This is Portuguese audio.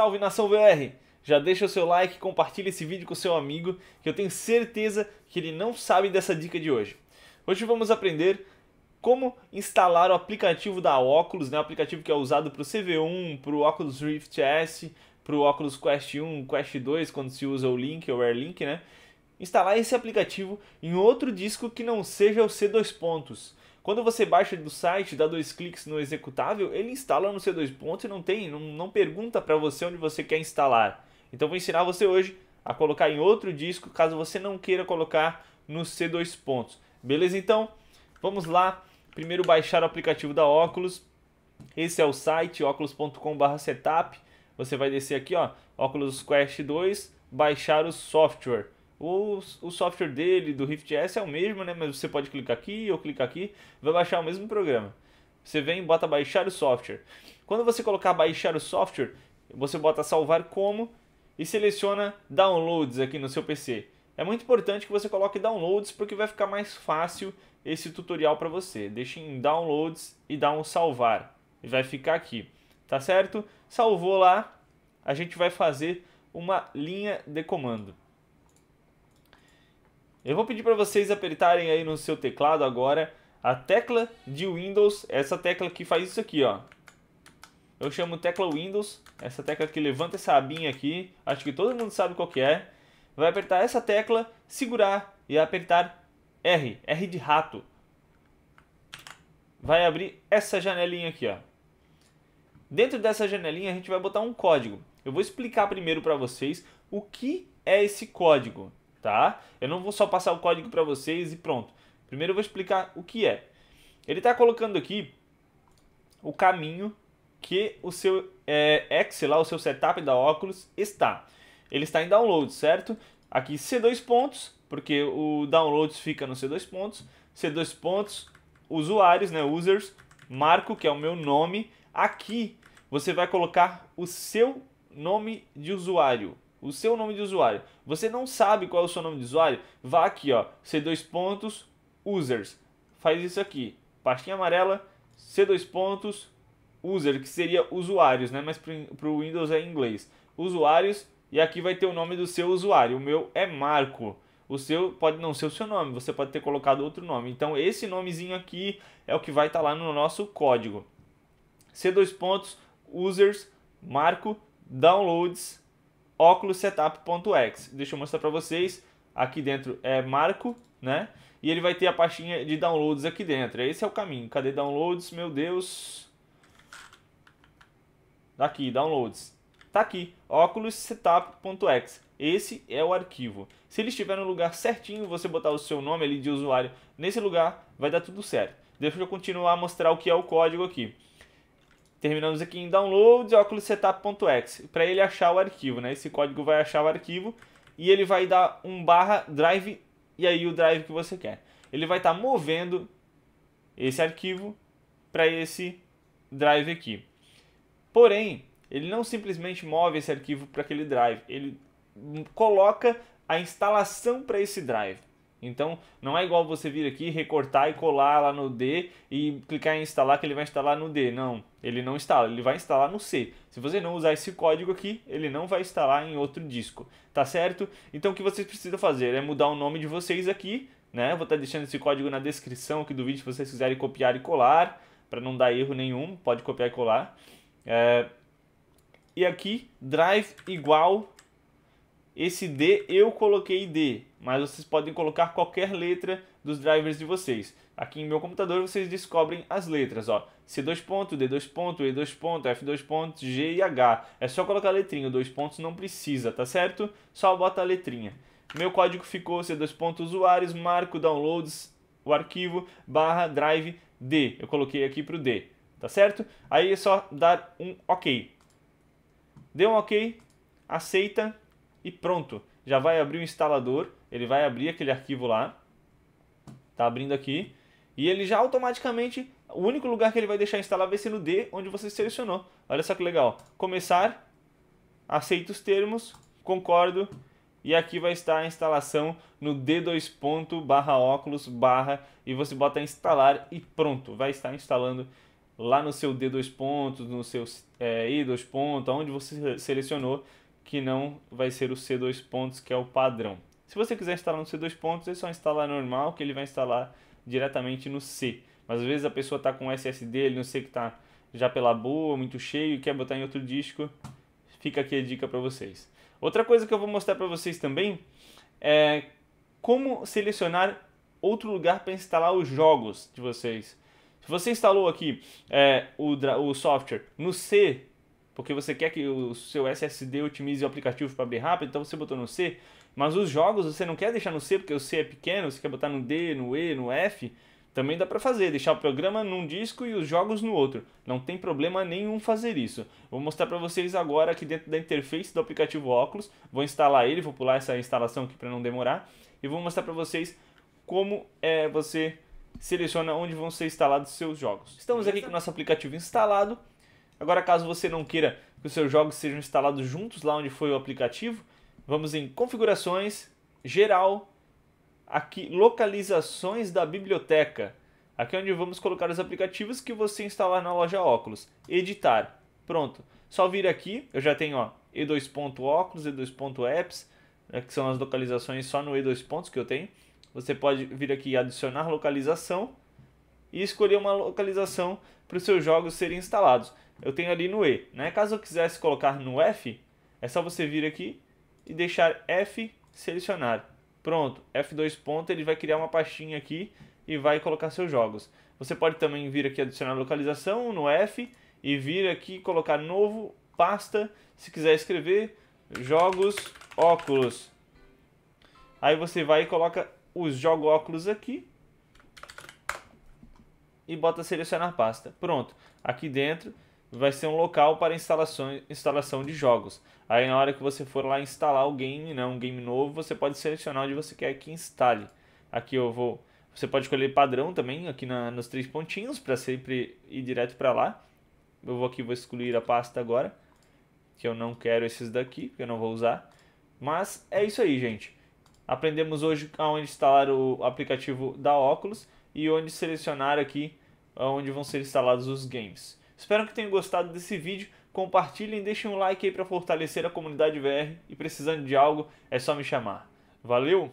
Salve Nação VR! Já deixa o seu like, compartilha esse vídeo com seu amigo, que eu tenho certeza que ele não sabe dessa dica de hoje. Hoje vamos aprender como instalar o aplicativo da Oculus, né? o aplicativo que é usado para o CV1, para o Oculus Rift S, para o Oculus Quest 1, Quest 2, quando se usa o Link ou AirLink, né? Instalar esse aplicativo em outro disco que não seja o C2 pontos. Quando você baixa do site, dá dois cliques no executável, ele instala no C2 e não tem, não, não pergunta para você onde você quer instalar. Então vou ensinar você hoje a colocar em outro disco, caso você não queira colocar no C2 pontos. Beleza? Então, vamos lá. Primeiro baixar o aplicativo da Oculus. Esse é o site oculus.com/setup. Você vai descer aqui, ó, Oculus Quest 2, baixar o software ou o software dele, do Rift S, é o mesmo, né? Mas você pode clicar aqui ou clicar aqui, vai baixar o mesmo programa. Você vem e bota baixar o software. Quando você colocar baixar o software, você bota salvar como e seleciona downloads aqui no seu PC. É muito importante que você coloque downloads porque vai ficar mais fácil esse tutorial para você. Deixe em downloads e dá um salvar. E vai ficar aqui, tá certo? Salvou lá, a gente vai fazer uma linha de comando. Eu vou pedir para vocês apertarem aí no seu teclado agora a tecla de Windows, essa tecla que faz isso aqui, ó. Eu chamo tecla Windows, essa tecla que levanta essa abinha aqui, acho que todo mundo sabe qual que é. Vai apertar essa tecla, segurar e apertar R, R de rato. Vai abrir essa janelinha aqui, ó. Dentro dessa janelinha a gente vai botar um código. Eu vou explicar primeiro para vocês o que é esse código tá? Eu não vou só passar o código para vocês e pronto. Primeiro eu vou explicar o que é. Ele está colocando aqui o caminho que o seu é, Excel, lá, o seu setup da Oculus está. Ele está em download, certo? Aqui C2 pontos, porque o downloads fica no C2 pontos. C2 pontos, usuários, né, users, Marco, que é o meu nome. Aqui você vai colocar o seu nome de usuário, o seu nome de usuário. Você não sabe qual é o seu nome de usuário? Vá aqui, ó, C2 pontos, users. Faz isso aqui, pastinha amarela, C2 pontos, user, que seria usuários, né? Mas para o Windows é em inglês. Usuários, e aqui vai ter o nome do seu usuário. O meu é Marco. O seu pode não ser o seu nome, você pode ter colocado outro nome. Então, esse nomezinho aqui é o que vai estar tá lá no nosso código. C2 pontos, users, marco, downloads, Oculus Setup.exe. Deixa eu mostrar para vocês. Aqui dentro é marco, né? E ele vai ter a pastinha de downloads aqui dentro. Esse é o caminho. Cadê downloads? Meu Deus. Tá aqui, downloads. Tá aqui, Oculus Setup.exe. Esse é o arquivo. Se ele estiver no lugar certinho, você botar o seu nome ali de usuário nesse lugar, vai dar tudo certo. Deixa eu continuar a mostrar o que é o código aqui. Terminamos aqui em download, óculos setup.exe, para ele achar o arquivo, né? Esse código vai achar o arquivo e ele vai dar um barra drive e aí o drive que você quer. Ele vai estar tá movendo esse arquivo para esse drive aqui. Porém, ele não simplesmente move esse arquivo para aquele drive, ele coloca a instalação para esse drive. Então, não é igual você vir aqui, recortar e colar lá no D e clicar em instalar que ele vai instalar no D. Não, ele não instala, ele vai instalar no C. Se você não usar esse código aqui, ele não vai instalar em outro disco, tá certo? Então, o que vocês precisam fazer é mudar o nome de vocês aqui, né? Vou estar tá deixando esse código na descrição aqui do vídeo se vocês quiserem copiar e colar, para não dar erro nenhum, pode copiar e colar. É... E aqui, drive igual esse D eu coloquei D, mas vocês podem colocar qualquer letra dos drivers de vocês. Aqui em meu computador vocês descobrem as letras, ó. C2 ponto, D2 ponto, E2 ponto, F2 ponto, G e H. É só colocar a letrinha, dois pontos não precisa, tá certo? Só bota a letrinha. Meu código ficou C2 ponto usuários, marco downloads, o arquivo, barra drive D. Eu coloquei aqui pro D, tá certo? Aí é só dar um OK. Deu um OK, aceita, e pronto. Já vai abrir o instalador, ele vai abrir aquele arquivo lá. Tá abrindo aqui. E ele já automaticamente, o único lugar que ele vai deixar instalar vai ser no D, onde você selecionou. Olha só que legal. Começar, aceito os termos, concordo. E aqui vai estar a instalação no D2 ponto barra óculos barra e você bota instalar e pronto. Vai estar instalando lá no seu D2 pontos, no seu é, I2 ponto, aonde você selecionou que não vai ser o C2 pontos, que é o padrão. Se você quiser instalar no C2 pontos, é só instalar normal, que ele vai instalar diretamente no C. Mas às vezes a pessoa está com SSD, ele não sei que está já pela boa, muito cheio e quer botar em outro disco. Fica aqui a dica para vocês. Outra coisa que eu vou mostrar para vocês também é como selecionar outro lugar para instalar os jogos de vocês. Se você instalou aqui é, o, o software no C, porque você quer que o seu SSD otimize o aplicativo para abrir rápido, então você botou no C. Mas os jogos você não quer deixar no C porque o C é pequeno, você quer botar no D, no E, no F. Também dá para fazer, deixar o programa num disco e os jogos no outro. Não tem problema nenhum fazer isso. Vou mostrar para vocês agora aqui dentro da interface do aplicativo Oculus. Vou instalar ele, vou pular essa instalação aqui para não demorar. E vou mostrar para vocês como é você seleciona onde vão ser instalados seus jogos. Estamos aqui com o nosso aplicativo instalado. Agora, caso você não queira que os seus jogos sejam instalados juntos lá onde foi o aplicativo, vamos em configurações, geral, aqui localizações da biblioteca. Aqui é onde vamos colocar os aplicativos que você instalar na loja óculos. Editar. Pronto. Só vir aqui, eu já tenho ó, e2.óculos, e2.apps, né, que são as localizações só no e2 pontos que eu tenho. Você pode vir aqui e adicionar localização e escolher uma localização para os seus jogos serem instalados eu tenho ali no E. Né? Caso eu quisesse colocar no F, é só você vir aqui e deixar F selecionar. Pronto, F2 ponto, ele vai criar uma pastinha aqui e vai colocar seus jogos. Você pode também vir aqui adicionar localização no F e vir aqui colocar novo, pasta, se quiser escrever, jogos óculos. Aí você vai e coloca os jogos óculos aqui e bota selecionar pasta. Pronto, aqui dentro vai ser um local para instalação, instalação de jogos. Aí na hora que você for lá instalar o game, né, um game novo, você pode selecionar onde você quer que instale. Aqui eu vou, você pode escolher padrão também aqui na, nos três pontinhos para sempre ir direto para lá. Eu vou aqui vou excluir a pasta agora, que eu não quero esses daqui, porque eu não vou usar. Mas é isso aí, gente. Aprendemos hoje aonde instalar o aplicativo da Oculus e onde selecionar aqui onde vão ser instalados os games. Espero que tenham gostado desse vídeo. Compartilhem, deixem um like aí para fortalecer a comunidade VR e precisando de algo é só me chamar. Valeu!